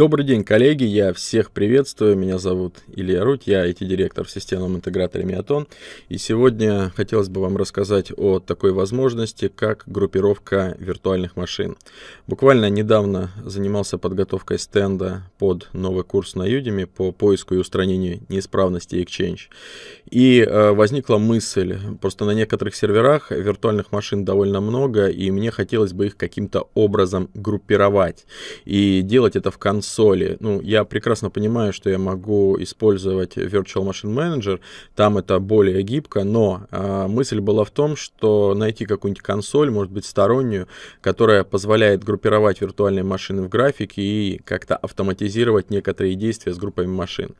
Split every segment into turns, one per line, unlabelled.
Добрый день, коллеги, я всех приветствую, меня зовут Илья Руть, я IT-директор в системном интеграторе Миатон, и сегодня хотелось бы вам рассказать о такой возможности, как группировка виртуальных машин. Буквально недавно занимался подготовкой стенда под новый курс на Udemy по поиску и устранению неисправности Exchange, и э, возникла мысль, просто на некоторых серверах виртуальных машин довольно много, и мне хотелось бы их каким-то образом группировать, и делать это в конце соли. Ну, я прекрасно понимаю, что я могу использовать Virtual Machine Manager, там это более гибко, но э, мысль была в том, что найти какую-нибудь консоль, может быть, стороннюю, которая позволяет группировать виртуальные машины в графике и как-то автоматизировать некоторые действия с группами машин.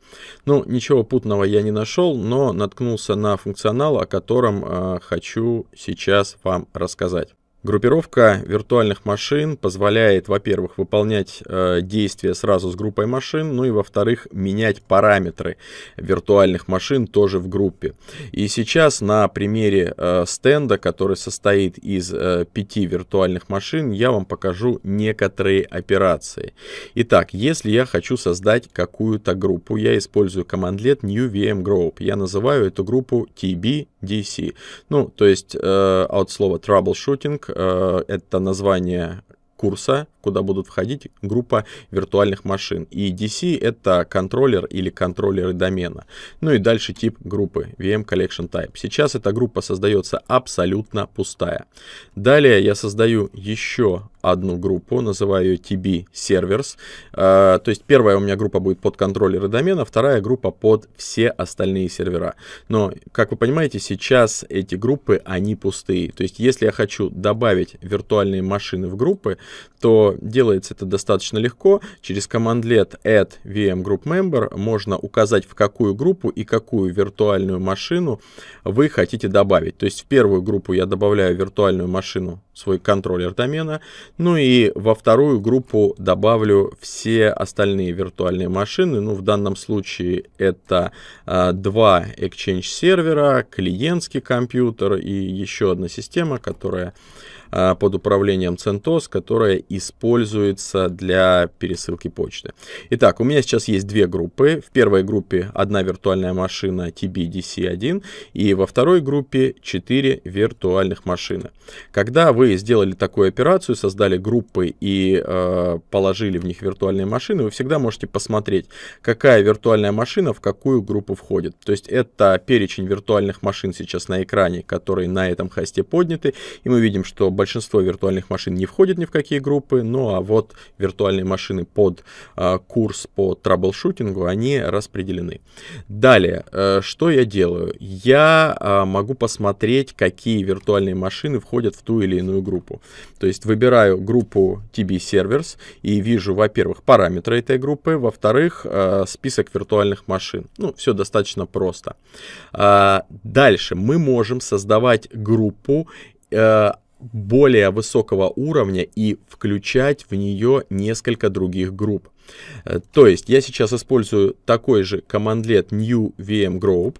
Ну, ничего путного я не нашел, но наткнулся на функционал, о котором э, хочу сейчас вам рассказать. Группировка виртуальных машин позволяет, во-первых, выполнять э, действия сразу с группой машин, ну и, во-вторых, менять параметры виртуальных машин тоже в группе. И сейчас на примере э, стенда, который состоит из э, пяти виртуальных машин, я вам покажу некоторые операции. Итак, если я хочу создать какую-то группу, я использую командлет new VM Group. Я называю эту группу TBDC. Ну, то есть э, от слова troubleshooting Э, это название курса, куда будут входить группа виртуальных машин. И DC это контроллер или контроллеры домена. Ну и дальше тип группы VM Collection Type. Сейчас эта группа создается абсолютно пустая. Далее я создаю еще одну группу, называю ее TB Servers. А, то есть первая у меня группа будет под контроллеры домена, вторая группа под все остальные сервера. Но, как вы понимаете, сейчас эти группы, они пустые. То есть если я хочу добавить виртуальные машины в группы, то делается это достаточно легко. Через командлет add VM Group Member можно указать, в какую группу и какую виртуальную машину вы хотите добавить. То есть в первую группу я добавляю виртуальную машину свой контроллер домена. Ну и во вторую группу добавлю все остальные виртуальные машины. Ну, в данном случае это э, два Exchange сервера, клиентский компьютер и еще одна система, которая а, под управлением CentOS, которая используется для пересылки почты. Итак, у меня сейчас есть две группы. В первой группе одна виртуальная машина TBDC1 и во второй группе 4 виртуальных машины. Когда вы вы сделали такую операцию, создали группы и э, положили в них виртуальные машины, вы всегда можете посмотреть, какая виртуальная машина в какую группу входит. То есть это перечень виртуальных машин сейчас на экране, которые на этом хосте подняты, и мы видим, что большинство виртуальных машин не входит ни в какие группы, ну а вот виртуальные машины под э, курс по траблшутингу, они распределены. Далее, э, что я делаю? Я э, могу посмотреть, какие виртуальные машины входят в ту или иную данную группу. То есть выбираю группу TB Servers и вижу, во-первых, параметры этой группы, во-вторых, э, список виртуальных машин. Ну, все достаточно просто. Э, дальше мы можем создавать группу э, более высокого уровня и включать в нее несколько других групп. То есть я сейчас использую такой же командлет new vm group,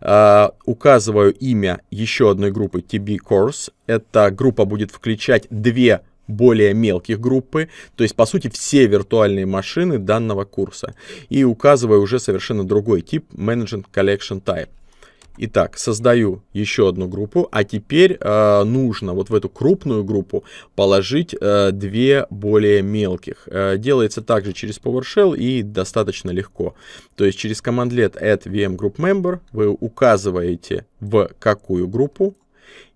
Э, указываю имя еще одной группы TB Course. Эта группа будет включать две более мелких группы, то есть, по сути, все виртуальные машины данного курса. И указываю уже совершенно другой тип, Management Collection Type. Итак, создаю еще одну группу, а теперь э, нужно вот в эту крупную группу положить э, две более мелких. Э, делается также через PowerShell и достаточно легко. То есть через командлет add VM Group Member вы указываете в какую группу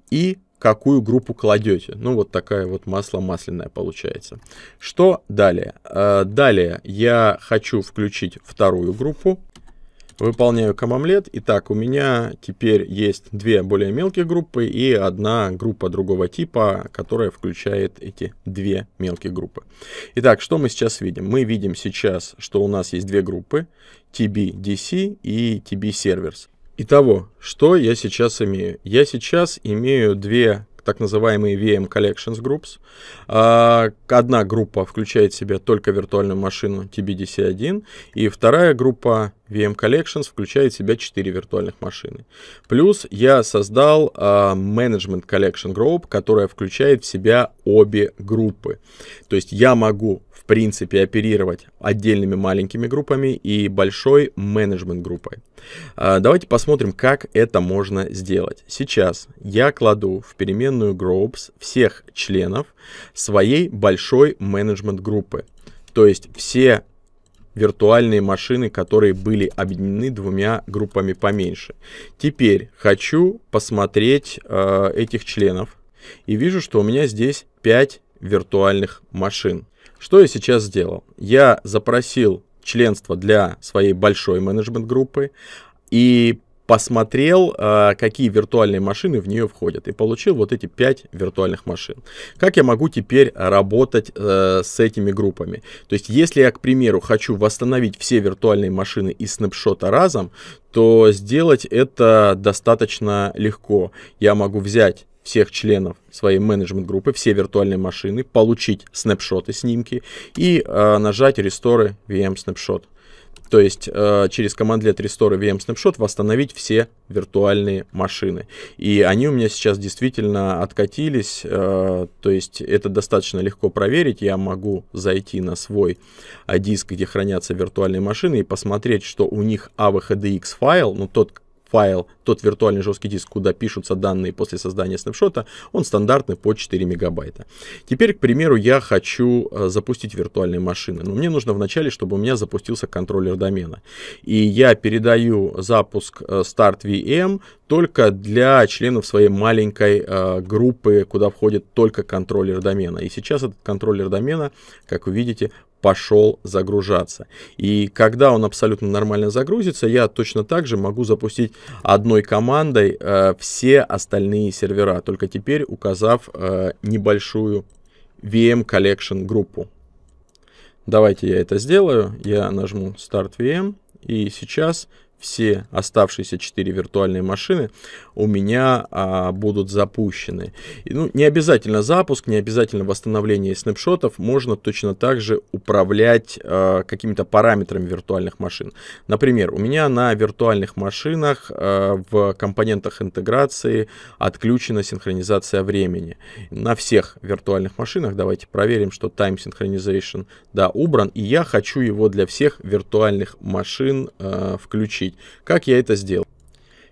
и какую группу кладете. Ну, вот такая вот масло масляное получается. Что далее? Э, далее я хочу включить вторую группу, Выполняю камамлет. Итак, у меня теперь есть две более мелкие группы и одна группа другого типа, которая включает эти две мелкие группы. Итак, что мы сейчас видим? Мы видим сейчас, что у нас есть две группы, TBDC и TB Итого, что я сейчас имею? Я сейчас имею две так называемые VM Collections Groups. А, одна группа включает в себя только виртуальную машину TBDC1, и вторая группа VM Collections включает в себя 4 виртуальных машины. Плюс я создал э, Management Collection Group, которая включает в себя обе группы. То есть я могу, в принципе, оперировать отдельными маленькими группами и большой менеджмент группой. Э, давайте посмотрим, как это можно сделать. Сейчас я кладу в переменную Groups всех членов своей большой менеджмент группы. То есть все виртуальные машины, которые были объединены двумя группами поменьше. Теперь хочу посмотреть э, этих членов и вижу, что у меня здесь 5 виртуальных машин. Что я сейчас сделал? Я запросил членство для своей большой менеджмент-группы и посмотрел, э, какие виртуальные машины в нее входят, и получил вот эти 5 виртуальных машин. Как я могу теперь работать э, с этими группами? То есть, если я, к примеру, хочу восстановить все виртуальные машины из снапшота разом, то сделать это достаточно легко. Я могу взять всех членов своей менеджмент-группы, все виртуальные машины, получить снапшоты, снимки и э, нажать Restore VM Snapshot. То есть э, через командлет Restore VM Snapshot восстановить все виртуальные машины. И они у меня сейчас действительно откатились. Э, то есть это достаточно легко проверить. Я могу зайти на свой э, диск, где хранятся виртуальные машины, и посмотреть, что у них AVHDX файл, ну тот, файл, тот виртуальный жесткий диск, куда пишутся данные после создания снапшота, он стандартный по 4 мегабайта. Теперь, к примеру, я хочу э, запустить виртуальные машины, но мне нужно вначале, чтобы у меня запустился контроллер домена. И я передаю запуск Start э, VM только для членов своей маленькой э, группы, куда входит только контроллер домена. И сейчас этот контроллер домена, как вы видите, пошел загружаться. И когда он абсолютно нормально загрузится, я точно так же могу запустить одной командой э, все остальные сервера, только теперь указав э, небольшую VM Collection группу. Давайте я это сделаю. Я нажму Start VM. И сейчас все оставшиеся 4 виртуальные машины у меня а, будут запущены. И, ну, не обязательно запуск, не обязательно восстановление снапшотов. Можно точно так же управлять а, какими-то параметрами виртуальных машин. Например, у меня на виртуальных машинах а, в компонентах интеграции отключена синхронизация времени. На всех виртуальных машинах, давайте проверим, что Time Synchronization да, убран. И я хочу его для всех виртуальных машин а, включить обсудить, как я это сделал.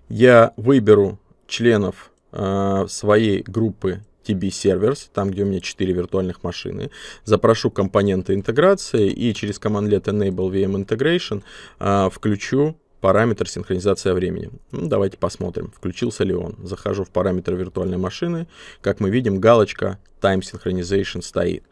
Я выберу членов э, своей группы TB Servers, там, где у меня 4 виртуальных машины, запрошу компоненты интеграции и через командлет Enable VM Integration э, включу параметр синхронизация времени. Ну, давайте посмотрим, включился ли он. Захожу в параметр виртуальной машины. Как мы видим, галочка Time Synchronization стоит.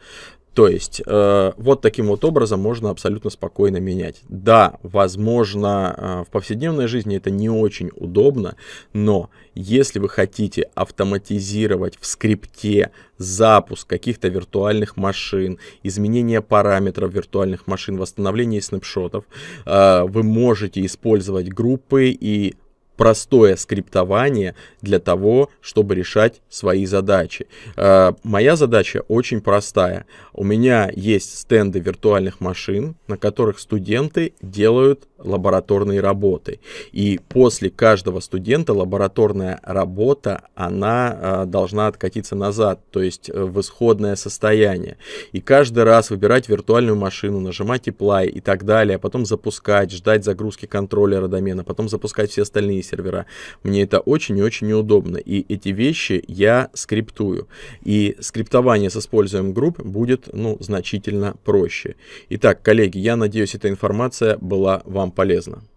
То есть э, вот таким вот образом можно абсолютно спокойно менять. Да, возможно, э, в повседневной жизни это не очень удобно, но если вы хотите автоматизировать в скрипте запуск каких-то виртуальных машин, изменение параметров виртуальных машин, восстановление снапшотов, э, вы можете использовать группы и простое скриптование для того, чтобы решать свои задачи. Э, моя задача очень простая. У меня есть стенды виртуальных машин, на которых студенты делают лабораторной работы. И после каждого студента лабораторная работа, она а, должна откатиться назад, то есть э, в исходное состояние. И каждый раз выбирать виртуальную машину, нажимать apply и так далее, а потом запускать, ждать загрузки контроллера домена, потом запускать все остальные сервера. Мне это очень и очень неудобно. И эти вещи я скриптую. И скриптование с использованием групп будет ну, значительно проще. Итак, коллеги, я надеюсь, эта информация была вам полезно.